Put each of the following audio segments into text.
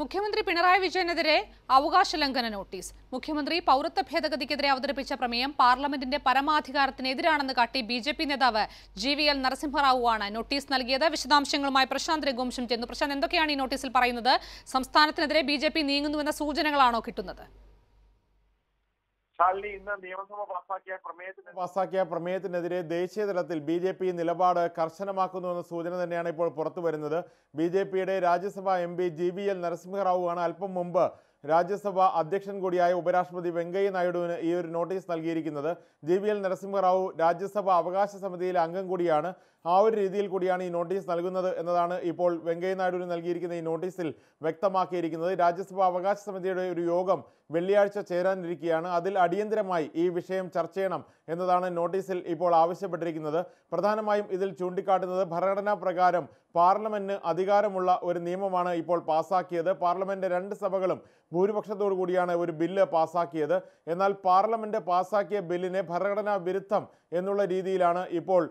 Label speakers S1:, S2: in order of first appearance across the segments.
S1: മുഖ്യമന്ത്രി പിണറായി വിജയനെതിരെ അവകാശ ലംഘന നോട്ടീസ് മുഖ്യമന്ത്രി പൌരത്വ ഭേദഗതിക്കെതിരെ അവതരിപ്പിച്ച പ്രമേയം പാർലമെന്റിന്റെ പരമാധികാരത്തിനെതിരാണെന്ന് കാട്ടി ബി ജെ പി നേതാവ് ജി വി എൽ നരസിംഹറാവുവാണ് നോട്ടീസ് നൽകിയത് വിശദാംശങ്ങളുമായി പ്രശാന്ത് രഘുവംശം ചെന്നു പ്രശാന്ത് എന്തൊക്കെയാണ് ഈ നോട്ടീസിൽ പറയുന്നത് സംസ്ഥാനത്തിനെതിരെ ബി നീങ്ങുന്നുവെന്ന സൂചനകളാണോ കിട്ടുന്നത്
S2: ഹാളിൽ ഇന്ന് നിയമസഭ പാസാക്കിയ പ്രമേയത്തിന് പാസാക്കിയ പ്രമേയത്തിനെതിരെ ദേശീയ തലത്തിൽ ബി ജെ പി നിലപാട് കർശനമാക്കുന്നുവെന്ന സൂചന തന്നെയാണ് ഇപ്പോൾ പുറത്തു വരുന്നത് ബി ജെ പിയുടെ Rajya Sabha M P G V L Narasimha Rao ആണ് അല്പം മുമ്പ് രാജ്യസഭാ അധ്യക്ഷൻ കൂടിയായ ഉപരാഷ്ട്രപതി വെങ്കയ്യ നായിഡുവിന് ഈ ഒരു നോട്ടീസ് നൽകിയിരിക്കുന്നത് G V L Narasimha Rao Rajya Sabha അവകാശ സമിതിയിലെ അംഗം കൂടിയാണ് ആ ഒരു രീതിയിൽ കൂടിയാണ് ഈ നോട്ടീസ് നൽകുന്നത് എന്നതാണ് ഇപ്പോൾ വെങ്കയ്യ നായിഡുവിന് നൽകിയിരിക്കുന്ന ഈ നോട്ടീസിൽ വ്യക്തമാക്കിയിരിക്കുന്നത് രാജ്യസഭാ അവകാശ സമിതിയുടെ ഒരു യോഗം വെള്ളിയാഴ്ച ചേരാനിരിക്കുകയാണ് അതിൽ അടിയന്തരമായി ഈ വിഷയം ചർച്ച ചെയ്യണം എന്നതാണ് നോട്ടീസിൽ ഇപ്പോൾ ആവശ്യപ്പെട്ടിരിക്കുന്നത് പ്രധാനമായും ഇതിൽ ചൂണ്ടിക്കാട്ടുന്നത് ഭരണഘടനാ പ്രകാരം പാർലമെന്റിന് അധികാരമുള്ള ഒരു നിയമമാണ് ഇപ്പോൾ പാസാക്കിയത് പാർലമെന്റ് രണ്ട് സഭകളും ഭൂരിപക്ഷത്തോടു കൂടിയാണ് ഒരു ബില്ല് പാസാക്കിയത് എന്നാൽ പാർലമെന്റ് പാസാക്കിയ ബില്ലിനെ ഭരണഘടനാ വിരുദ്ധം എന്നുള്ള രീതിയിലാണ് ഇപ്പോൾ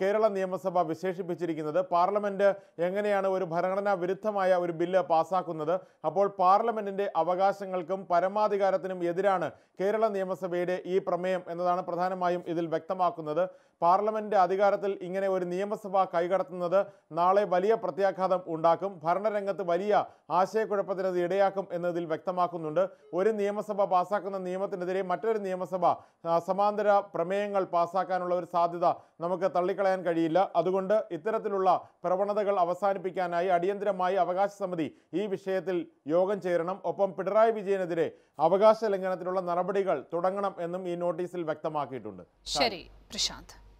S2: കേരള നിയമസഭ വിശേഷിപ്പിച്ചിരിക്കുന്നത് പാർലമെന്റ് എങ്ങനെയാണ് ഒരു ഭരണഘടനാ വിരുദ്ധമായ ഒരു ബില്ല് പാസാക്കുന്നത് അപ്പോൾ പാർലമെന്റിന്റെ അവകാശങ്ങൾക്കും പരമാധികാരത്തിനും എതിരാണ് കേരള നിയമസഭയുടെ ഈ പ്രമേയം എന്നതാണ് പ്രധാനമായും ഇതിൽ വ്യക്തമാക്കുന്നത് പാർലമെന്റ് അധികാരത്തിൽ ഇങ്ങനെ ഒരു നിയമസഭ കൈകടത്തുന്നത് നാളെ നമ്മളെ വലിയ പ്രത്യാഘാതം ഉണ്ടാക്കും ഭരണരംഗത്ത് വലിയ അത് ഇടയാക്കും എന്നതിൽ വ്യക്തമാക്കുന്നുണ്ട് ഒരു നിയമസഭ പാസാക്കുന്ന നിയമത്തിനെതിരെ മറ്റൊരു നിയമസഭ സമാന്തര പ്രമേയങ്ങൾ പാസാക്കാനുള്ള ഒരു സാധ്യത നമുക്ക് തള്ളിക്കളയാൻ കഴിയില്ല അതുകൊണ്ട് ഇത്തരത്തിലുള്ള പ്രവണതകൾ അവസാനിപ്പിക്കാനായി അടിയന്തരമായി അവകാശ സമിതി ഈ വിഷയത്തിൽ യോഗം ചേരണം ഒപ്പം പിണറായി വിജയനെതിരെ അവകാശ ലംഘനത്തിനുള്ള നടപടികൾ തുടങ്ങണം എന്നും ഈ നോട്ടീസിൽ വ്യക്തമാക്കിയിട്ടുണ്ട് ശരി
S1: പ്രശാന്ത്